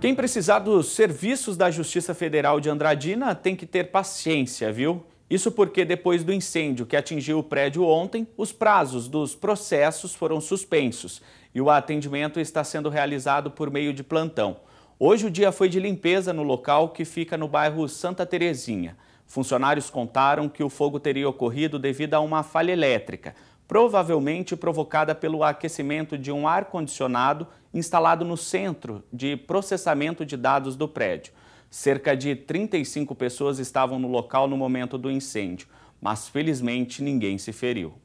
Quem precisar dos serviços da Justiça Federal de Andradina tem que ter paciência, viu? Isso porque depois do incêndio que atingiu o prédio ontem, os prazos dos processos foram suspensos e o atendimento está sendo realizado por meio de plantão. Hoje o dia foi de limpeza no local que fica no bairro Santa Terezinha. Funcionários contaram que o fogo teria ocorrido devido a uma falha elétrica provavelmente provocada pelo aquecimento de um ar-condicionado instalado no centro de processamento de dados do prédio. Cerca de 35 pessoas estavam no local no momento do incêndio, mas felizmente ninguém se feriu.